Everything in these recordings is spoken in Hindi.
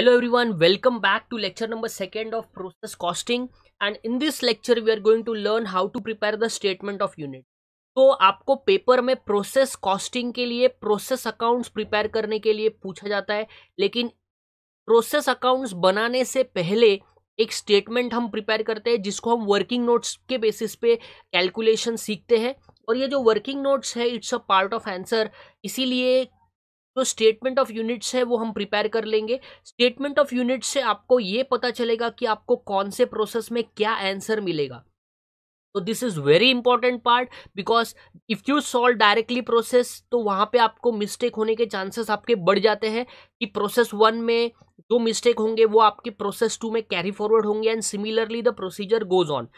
hello everyone welcome back to lecture number second of process costing and in this lecture we are going to learn how to prepare the statement of unit तो आपको पेपर में प्रोसेस कॉस्टिंग के लिए प्रोसेस अकाउंट्स प्रिपेयर करने के लिए पूछा जाता है लेकिन प्रोसेस अकाउंट्स बनाने से पहले एक स्टेटमेंट हम प्रिपेयर करते हैं जिसको हम वर्किंग नोट्स के बेसिस पे कैलकुलेशन सीखते हैं और ये जो वर्किंग नोट्स है it's a part of answer इसीलिए तो स्टेटमेंट ऑफ यूनिट्स है वो हम प्रिपेयर कर लेंगे स्टेटमेंट ऑफ यूनिट से आपको ये पता चलेगा कि आपको कौन से प्रोसेस में क्या आंसर मिलेगा तो this is very important part because if you solve directly process तो वहां पे आपको मिस्टेक होने के चांसेस आपके बढ़ जाते हैं कि प्रोसेस वन में जो मिस्टेक होंगे वो आपके प्रोसेस टू में कैरी फॉरवर्ड होंगे and similarly the procedure goes on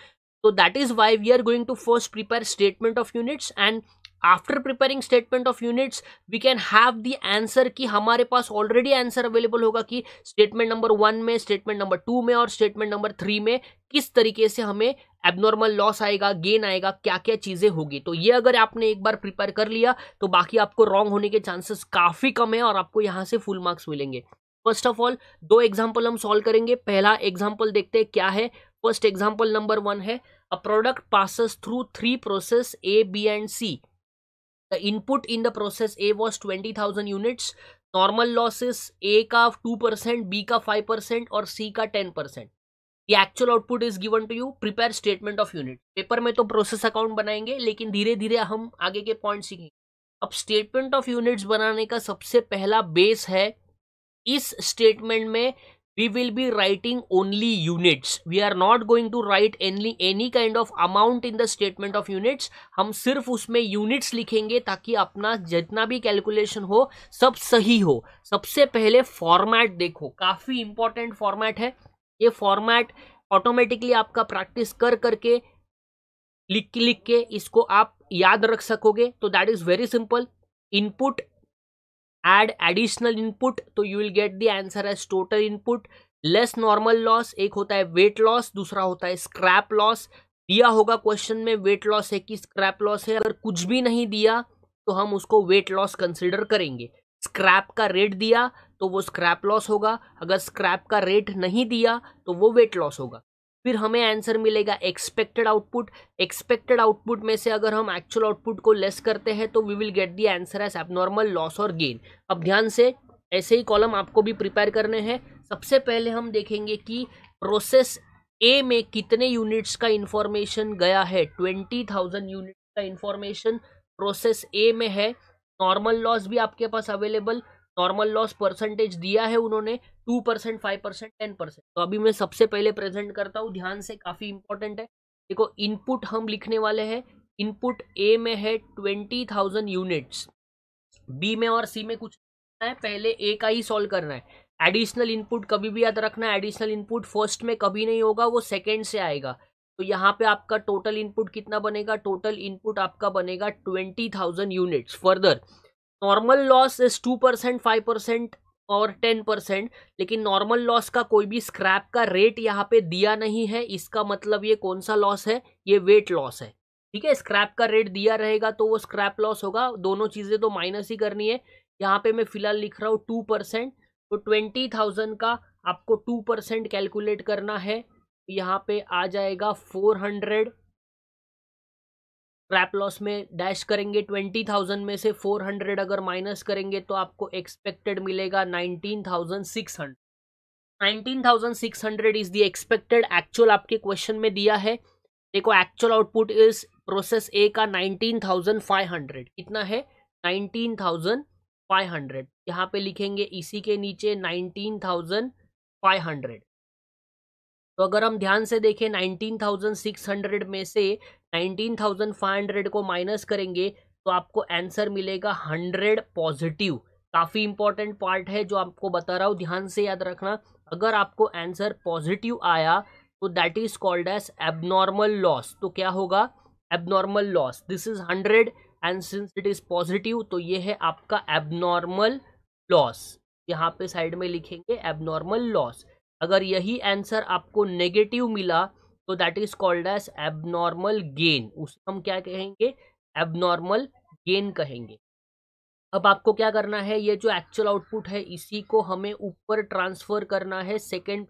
तो that is why we are going to first prepare statement of units and after preparing statement of units we can have the answer कि हमारे पास ऑलरेडी आंसर अवेलेबल होगा कि स्टेटमेंट नंबर वन में स्टेटमेंट नंबर टू में और स्टेटमेंट नंबर थ्री में किस तरीके से हमें एबनॉर्मल लॉस आएगा गेन आएगा क्या क्या चीज़ें होगी तो ये अगर आपने एक बार प्रिपेयर कर लिया तो बाकी आपको रॉन्ग होने के चांसेस काफ़ी कम है और आपको यहाँ से फुल मार्क्स मिलेंगे फर्स्ट ऑफ ऑल दो एग्जाम्पल हम सॉल्व करेंगे पहला एग्जाम्पल देखते हैं क्या है फर्स्ट एग्जाम्पल नंबर वन है a product passes through three process A B and C the input in the process A was 20,000 units normal losses A का टू परसेंट बी का फाइव परसेंट और सी का टेन परसेंट ये actual output is given to you prepare statement of unit paper में तो प्रोसेस अकाउंट बनाएंगे लेकिन धीरे धीरे हम आगे के पॉइंट सीखेंगे अब स्टेटमेंट ऑफ यूनिट्स बनाने का सबसे पहला बेस है इस स्टेटमेंट में we will be writing only units we are not going to write any any kind of amount in the statement of units hum sirf usme units likhenge taki apna jitna bhi calculation ho sab sahi ho sabse pehle format dekho kafi important format hai ye format automatically आपका प्रैक्टिस kar करके लिख लिख के इसको आप याद रख सकोगे तो that is very simple input add additional input तो you will get the answer as total input less normal loss एक होता है वेट लॉस दूसरा होता है स्क्रैप लॉस दिया होगा क्वेश्चन में वेट लॉस है कि स्क्रैप लॉस है अगर कुछ भी नहीं दिया तो हम उसको वेट लॉस कंसिडर करेंगे स्क्रैप का रेट दिया तो वो स्क्रैप लॉस होगा अगर स्क्रैप का रेट नहीं दिया तो वो वेट लॉस होगा फिर हमें आंसर मिलेगा एक्सपेक्टेड आउटपुट एक्सपेक्टेड आउटपुट में से अगर हम एक्चुअल आउटपुट को लेस करते हैं तो we will get the answer as abnormal loss और गेन अब ध्यान से ऐसे ही कॉलम आपको भी प्रिपेयर करने हैं सबसे पहले हम देखेंगे कि प्रोसेस ए में कितने यूनिट्स का इंफॉर्मेशन गया है ट्वेंटी थाउजेंड यूनिट का इंफॉर्मेशन प्रोसेस ए में है नॉर्मल लॉस भी आपके पास अवेलेबल नॉर्मल लॉस परसेंटेज दिया है उन्होंने two percent five percent ten percent तो अभी मैं सबसे पहले प्रेजेंट करता हूँ ध्यान से काफ़ी इंपॉर्टेंट है देखो इनपुट हम लिखने वाले हैं इनपुट ए में है ट्वेंटी थाउजेंड यूनिट्स बी में और सी में कुछ है पहले ए का ही सॉल्व करना है एडिशनल इनपुट कभी भी याद रखना एडिशनल इनपुट फर्स्ट में कभी नहीं होगा वो सेकेंड से आएगा तो यहाँ पे आपका टोटल इनपुट कितना बनेगा टोटल इनपुट आपका बनेगा twenty thousand units further normal loss is two percent five percent और टेन परसेंट लेकिन नॉर्मल लॉस का कोई भी स्क्रैप का रेट यहाँ पे दिया नहीं है इसका मतलब ये कौन सा लॉस है ये वेट लॉस है ठीक है स्क्रैप का रेट दिया रहेगा तो वो स्क्रैप लॉस होगा दोनों चीज़ें तो माइनस ही करनी है यहाँ पे मैं फिलहाल लिख रहा हूँ टू परसेंट तो ट्वेंटी थाउजेंड का आपको टू परसेंट कैलकुलेट करना है यहाँ पे आ जाएगा फोर हंड्रेड ट्रैप लॉस में डैश करेंगे ट्वेंटी थाउजेंड में से फोर हंड्रेड अगर माइनस करेंगे तो आपको एक्सपेक्टेड मिलेगा nineteen thousand six hundred nineteen thousand six hundred is the expected actual आपके क्वेश्चन में दिया है देखो actual output is process A का नाइनटीन थाउजेंड फाइव हंड्रेड कितना है नाइनटीन थाउजेंड फाइव हंड्रेड यहाँ पे लिखेंगे इसी के नीचे नाइनटीन थाउजेंड फाइव हंड्रेड तो अगर हम ध्यान से देखें 19,600 में से 19,500 को माइनस करेंगे तो आपको आंसर मिलेगा 100 पॉजिटिव काफ़ी इंपॉर्टेंट पार्ट है जो आपको बता रहा हूँ ध्यान से याद रखना अगर आपको आंसर पॉजिटिव आया तो that is called as abnormal loss तो क्या होगा abnormal loss this is hundred and since it is positive तो ये है आपका एबनॉर्मल लॉस यहाँ पे साइड में लिखेंगे एबनॉर्मल लॉस अगर यही आंसर आपको नेगेटिव मिला तो that is called as abnormal gain उस हम क्या कहेंगे एबनॉर्मल गेन कहेंगे अब आपको क्या करना है ये जो एक्चुअल आउटपुट है इसी को हमें ऊपर ट्रांसफर करना है सेकेंड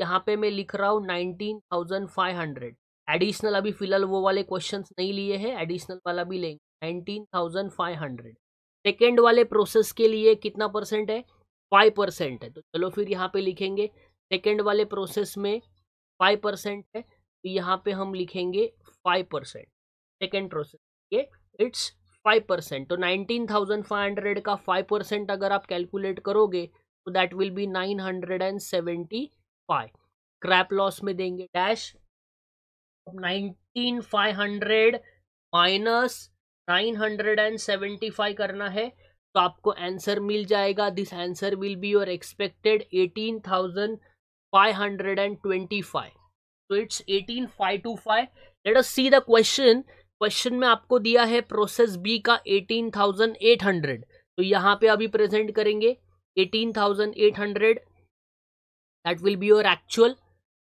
यहाँ पे मैं लिख रहा हूँ nineteen thousand five hundred additional अभी फिलहाल वो वाले क्वेश्चंस नहीं लिए हैं एडिशनल वाला भी लेंगे nineteen thousand five hundred second वाले प्रोसेस के लिए कितना परसेंट है फाइव परसेंट है तो चलो फिर यहाँ पे लिखेंगे सेकेंड वाले प्रोसेस में फाइव परसेंट है तो यहाँ पे हम लिखेंगे फाइव परसेंट सेकेंड प्रोसेस ये इट्स फाइव परसेंट तो नाइनटीन थाउजेंड फाइव हंड्रेड का फाइव परसेंट अगर आप कैलकुलेट करोगे तो that will be nine hundred and seventy five scrap loss में देंगे dash nineteen five hundred minus nine hundred and seventy five करना है तो आपको आंसर मिल जाएगा this answer will be your expected eighteen thousand five hundred and twenty five तो it's eighteen five two five let us see the question question में आपको दिया है प्रोसेस बी का एटीन थाउजेंड एट हंड्रेड तो यहाँ पे अभी प्रेजेंट करेंगे eighteen thousand eight hundred that will be your actual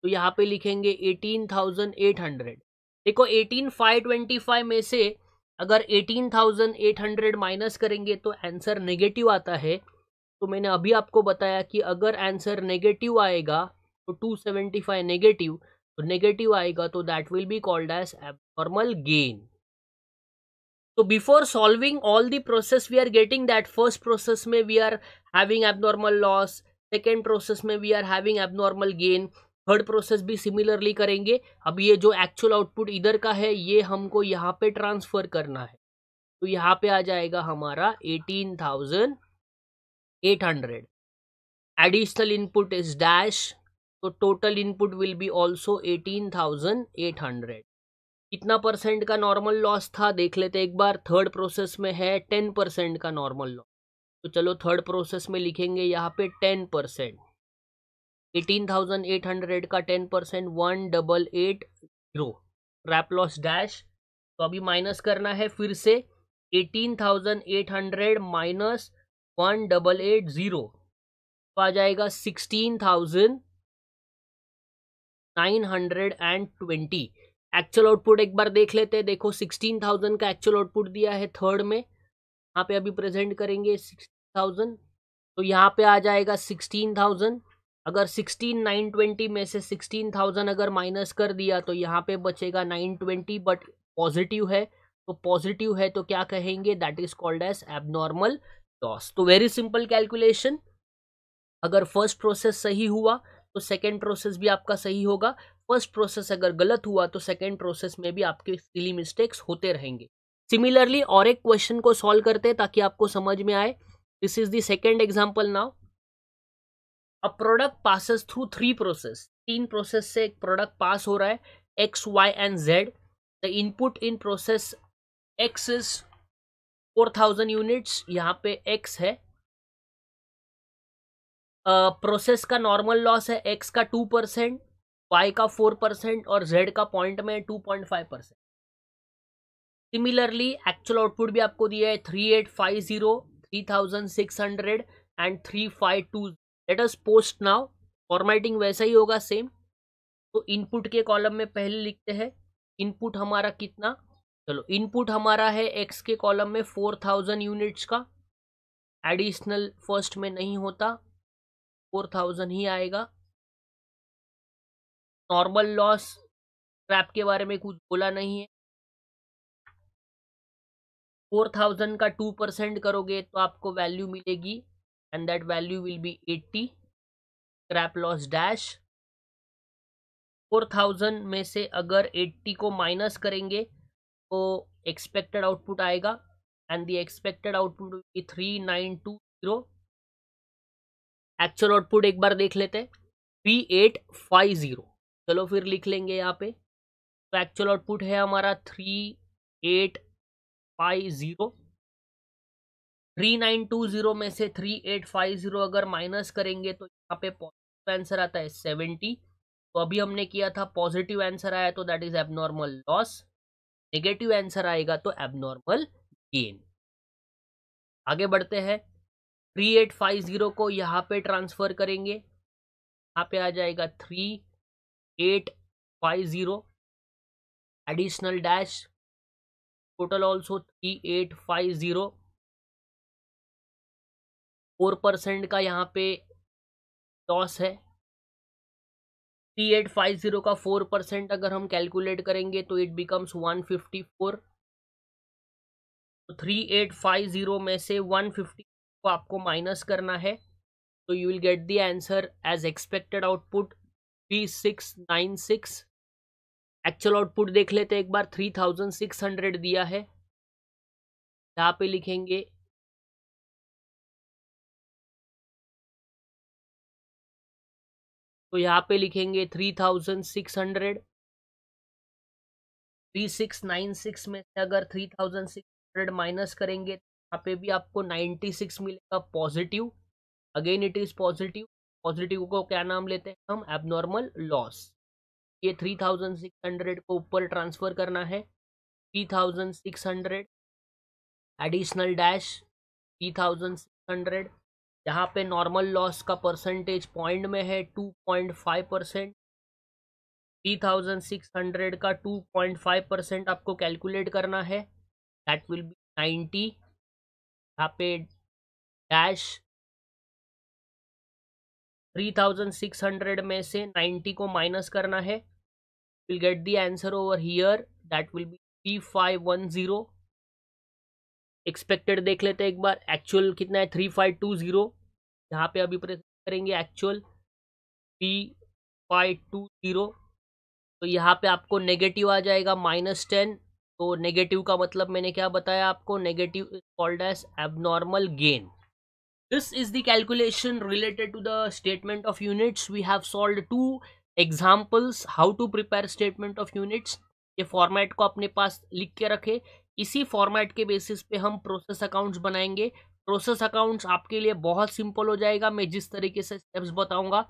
तो यहाँ पे लिखेंगे एटीन थाउजेंड एट हंड्रेड देखो एटीन फाइव ट्वेंटी फाइव में से अगर 18,800 माइनस करेंगे तो आंसर नेगेटिव आता है तो मैंने अभी आपको बताया कि अगर आंसर नेगेटिव आएगा तो 275 नेगेटिव तो नेगेटिव आएगा तो that will be called as abnormal gain तो before solving all the process we are getting that first process में we are having abnormal loss second process में we are having abnormal gain third process भी सिमिलरली करेंगे अब ये जो एक्चुअल आउटपुट इधर का है ये हमको यहाँ पे ट्रांसफ़र करना है तो यहाँ पे आ जाएगा हमारा eighteen thousand eight hundred additional input is dash तो total input will be also eighteen thousand eight hundred कितना परसेंट का नॉर्मल लॉस था देख लेते एक बार थर्ड प्रोसेस में है टेन परसेंट का नॉर्मल लॉस तो चलो थर्ड प्रोसेस में लिखेंगे यहाँ पे ten percent eighteen thousand eight hundred का ten percent one double eight zero scrap loss dash तो अभी माइनस करना है फिर से eighteen thousand eight hundred minus one double eight zero तो आ जाएगा sixteen thousand nine hundred and twenty actual output एक बार देख लेते हैं देखो सिक्सटीन थाउजेंड का एक्चुअल आउटपुट दिया है थर्ड में यहाँ पे अभी प्रेजेंट करेंगे सिक्सटीन थाउजेंड तो यहाँ पे आ जाएगा सिक्सटीन थाउजेंड अगर सिक्सटीन नाइन ट्वेंटी में से सिक्सटीन थाउजेंड अगर माइनस कर दिया तो यहाँ पे बचेगा नाइन ट्वेंटी बट पॉजिटिव है तो पॉजिटिव है तो क्या कहेंगे that is called as abnormal loss तो वेरी सिंपल कैलकुलेशन अगर फर्स्ट प्रोसेस सही हुआ तो सेकेंड प्रोसेस भी आपका सही होगा फर्स्ट प्रोसेस अगर गलत हुआ तो सेकेंड प्रोसेस में भी आपके सिली मिस्टेक्स होते रहेंगे सिमिलरली और एक क्वेश्चन को सॉल्व करते हैं ताकि आपको समझ में आए this is the second example now a product passes through three process तीन प्रोसेस से एक प्रोडक्ट पास हो रहा है X Y and Z the input in process X is four thousand units यहाँ पे एक्स है प्रोसेस uh, का नॉर्मल लॉस है एक्स का टू परसेंट वाई का फोर परसेंट और जेड का पॉइंट में two point five percent similarly actual output भी आपको दिया है three eight five zero three thousand six hundred and three five two let us post now formatting वैसा ही होगा सेम तो इनपुट के कॉलम में पहले लिखते हैं इनपुट हमारा कितना चलो इनपुट हमारा है एक्स के कॉलम में फोर थाउजेंड यूनिट्स का एडिशनल फर्स्ट में नहीं होता फोर थाउजेंड ही आएगा नॉर्मल लॉस ट्रैप के बारे में कुछ बोला नहीं है फोर थाउजेंड का टू परसेंट करोगे तो आपको वैल्यू मिलेगी and that value will be 80 scrap loss dash 4000 में से अगर 80 को माइनस करेंगे तो एक्सपेक्टेड आउटपुट आएगा and the expected output three nine two zero actual output एक बार देख लेते हैं थ्री एट फाइव जीरो चलो फिर लिख लेंगे यहाँ पे तो एक्चुअल आउटपुट है हमारा three eight five zero three nine two zero में से थ्री एट फाइव जीरो अगर माइनस करेंगे तो यहाँ पे पॉजिटिव आंसर आता है सेवेंटी तो अभी हमने किया था पॉजिटिव आंसर आया तो that is abnormal loss negative answer आएगा तो एबनॉर्मल गेन आगे बढ़ते हैं थ्री एट फाइव जीरो को यहाँ पे ट्रांसफर करेंगे यहाँ पे आ जाएगा three eight five zero additional dash total also three eight five zero four percent का यहाँ पे लॉस है थ्री एट फाइव ज़ीरो का फोर परसेंट अगर हम कैलकुलेट करेंगे तो it becomes one fifty four three eight five zero में से वन फिफ्टी को आपको माइनस करना है तो you will get the answer as expected output three six nine six actual output देख लेते एक बार थ्री थाउजेंड सिक्स हंड्रेड दिया है यहाँ पे लिखेंगे तो यहाँ पे लिखेंगे three thousand six hundred three six nine six में से अगर three thousand six hundred minus करेंगे तो यहाँ पे भी आपको नाइन्टी सिक्स मिलेगा positive again it is positive positive को क्या नाम लेते हैं हम एबनॉर्मल लॉस ये थ्री थाउजेंड सिक्स हंड्रेड को ऊपर ट्रांसफ़र करना है three thousand six hundred additional dash three thousand six hundred यहाँ पे नॉर्मल लॉस का परसेंटेज पॉइंट में है two point five percent three thousand six hundred का टू पॉइंट फाइव परसेंट आपको कैलकुलेट करना है दैट विल बी नाइन्टी यहाँ पे dash three thousand six hundred में से नाइन्टी को माइनस करना है will get the answer over here that will be three five one zero expected देख लेते हैं एक बार एक्चुअल कितना है थ्री फाइव टू ज़ीरो यहाँ पे अभी प्रेस करेंगे actual three five two zero तो यहाँ पे आपको नेगेटिव आ जाएगा माइनस टेन तो नेगेटिव का मतलब मैंने क्या बताया आपको negative is called as abnormal gain this is the calculation related to the statement of units we have solve two examples how to prepare statement of units ये फॉर्मेट को अपने पास लिख के रखे इसी फॉर्मेट के बेसिस पे हम प्रोसेस अकाउंट्स बनाएंगे प्रोसेस अकाउंट्स आपके लिए बहुत सिंपल हो जाएगा मैं जिस तरीके से स्टेप्स बताऊंगा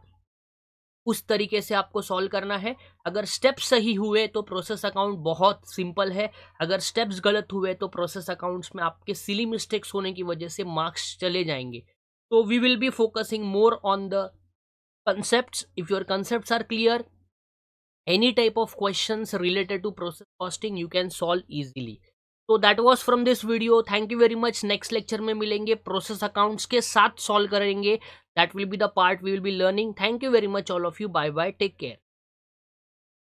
उस तरीके से आपको सॉल्व करना है अगर स्टेप्स सही हुए तो प्रोसेस अकाउंट बहुत सिंपल है अगर स्टेप्स गलत हुए तो प्रोसेस अकाउंट्स में आपके सिली मिस्टेक्स होने की वजह से मार्क्स चले जाएंगे तो we will be focusing more on the concept if your concept are clear any type of question related to process costing you can solve easily तो that was from this video thank you very much next lecture में मिलेंगे प्रोसेस अकाउंट्स के साथ सॉल्व करेंगे that will be the part we will be learning thank you very much all of you bye bye take care